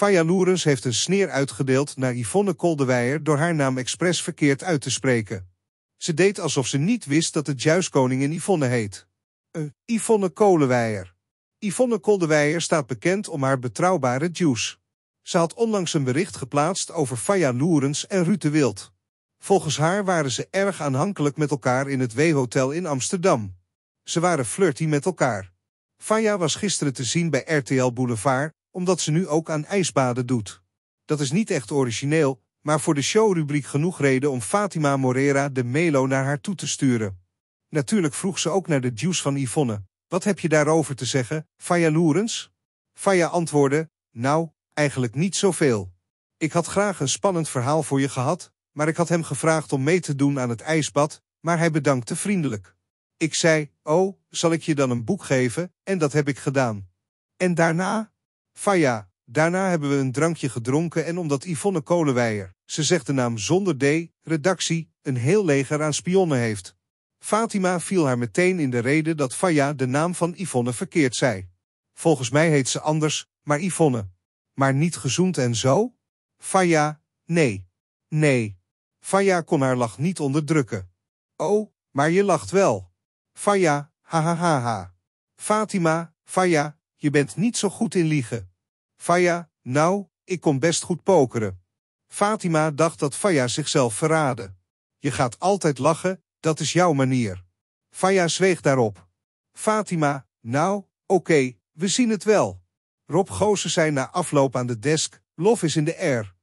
Faya Loerens heeft een sneer uitgedeeld naar Yvonne Koldewijer door haar naam expres verkeerd uit te spreken. Ze deed alsof ze niet wist dat het juist koningin Yvonne heet. Uh, Yvonne Kolenweijer. Yvonne Koldewijer staat bekend om haar betrouwbare juice. Ze had onlangs een bericht geplaatst over Faya Loerens en Ruud de Wild. Volgens haar waren ze erg aanhankelijk met elkaar in het W-hotel in Amsterdam. Ze waren flirty met elkaar. Faya was gisteren te zien bij RTL Boulevard omdat ze nu ook aan ijsbaden doet. Dat is niet echt origineel, maar voor de showrubriek genoeg reden om Fatima Morera de Melo naar haar toe te sturen. Natuurlijk vroeg ze ook naar de juice van Yvonne. Wat heb je daarover te zeggen, Faya Loerens? Faya antwoordde, nou, eigenlijk niet zoveel. Ik had graag een spannend verhaal voor je gehad, maar ik had hem gevraagd om mee te doen aan het ijsbad, maar hij bedankte vriendelijk. Ik zei, oh, zal ik je dan een boek geven, en dat heb ik gedaan. En daarna? Faya. Daarna hebben we een drankje gedronken en omdat Yvonne Kolenweijer, ze zegt de naam zonder D, redactie, een heel leger aan spionnen heeft. Fatima viel haar meteen in de reden dat Faya de naam van Yvonne verkeerd zei. Volgens mij heet ze anders, maar Yvonne. Maar niet gezoend en zo? Faya, nee. Nee. Faya kon haar lach niet onderdrukken. Oh, maar je lacht wel. Faya, ha ha ha ha. Fatima, Faya, je bent niet zo goed in liegen. Faya, nou, ik kon best goed pokeren. Fatima dacht dat Faya zichzelf verraadde. Je gaat altijd lachen, dat is jouw manier. Faya zweeg daarop. Fatima, nou, oké, we zien het wel. Rob Goosen zijn na afloop aan de desk, lof is in de air.